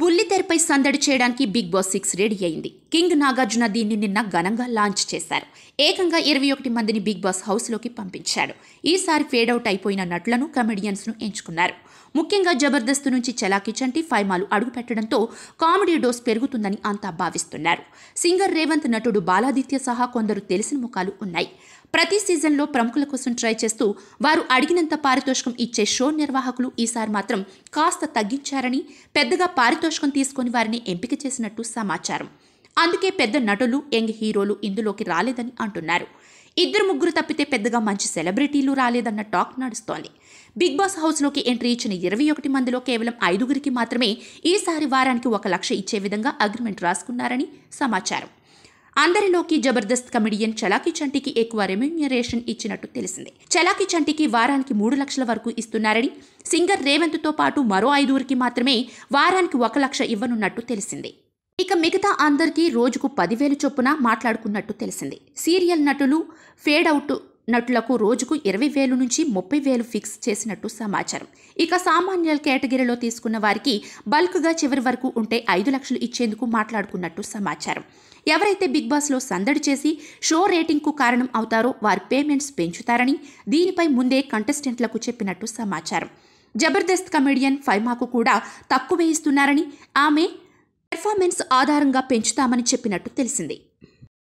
బుల్లితెరపై సందడి చేయడానికి Bigg Boss six ready అయింది కింగ్ నాగార్జున దీన్ని నిన్న ఘనంగా లాంచ్ చేశారు ఏకంగా ఇరవై ఒకటి మందిని బిగ్ బాస్ హౌస్లోకి పంపించాడు ఈసారి ఫేడ్ అయిపోయిన నటులను కమెడియన్స్ను ఎంచుకున్నారు ముఖ్యంగా జబర్దస్త్ నుంచి చలాకి చంటి ఫైమాలు అడుగుపెట్టడంతో కామెడీ డోస్ పెరుగుతుందని అంతా భావిస్తున్నారు సింగర్ రేవంత్ నటుడు బాలాదిత్య సహా కొందరు తెలిసిన ముఖాలు ఉన్నాయి ప్రతి సీజన్లో ప్రముఖుల కోసం ట్రై చేస్తూ వారు అడిగినంత పారితోషికం ఇచ్చే షో నిర్వాహకులు ఈసారి మాత్రం కాస్త తగ్గించారని పెద్దగా పారితోషికం తీసుకొని వారిని ఎంపిక చేసినట్టు సమాచారం అందుకే పెద్ద నటులు యంగ్ హీరోలు ఇందులోకి రాలేదని అంటున్నారు ఇద్దరు ముగ్గురు తప్పితే పెద్దగా మంచి సెలబ్రిటీలు రాలేదన్న టాక్ నడుస్తోంది బిగ్ బాస్ హౌస్లోకి ఎంట్రీ ఇచ్చిన ఇరవై ఒకటి మందిలో కేవలం ఐదుగురికి మాత్రమే ఈసారి వారానికి ఒక లక్ష ఇచ్చే విధంగా అగ్రిమెంట్ రాసుకున్నారని సమాచారం అందరిలోకి జబర్దస్త్ కమెడియన్ చలాకి చంటికి ఎక్కువ రెమ్యూనరేషన్ ఇచ్చినట్టు తెలిసింది చలాకి చంటికి వారానికి మూడు లక్షల వరకు ఇస్తున్నారని సింగర్ రేవంత్తో పాటు మరో ఐదుగురికి మాత్రమే వారానికి ఒక లక్ష ఇవ్వనున్నట్టు తెలిసింది ఇక మిగతా అందరికీ రోజుకు పదివేలు చొప్పున మాట్లాడుకున్నట్టు తెలిసింది సీరియల్ నటులు ఫేడ్అవుట్ నటులకు రోజుకు ఇరవై వేలు నుంచి ముప్పై వేలు ఫిక్స్ చేసినట్టు సమాచారం ఇక సామాన్య కేటగిరీలో తీసుకున్న వారికి బల్క్గా చివరి వరకు ఉంటే ఐదు లక్షలు ఇచ్చేందుకు మాట్లాడుకున్నట్టు సమాచారం ఎవరైతే బిగ్ బాస్లో సందడి చేసి షో రేటింగ్కు కారణం అవుతారో వారి పేమెంట్స్ పెంచుతారని దీనిపై ముందే కంటెస్టెంట్లకు చెప్పినట్టు సమాచారం జబర్దస్త్ కమెడియన్ ఫైమాకు కూడా తక్కువ వేయిస్తున్నారని ఆమె పెర్ఫార్మెన్స్ ఆధారంగా పెంచుతామని చెప్పినట్టు తెలిసింది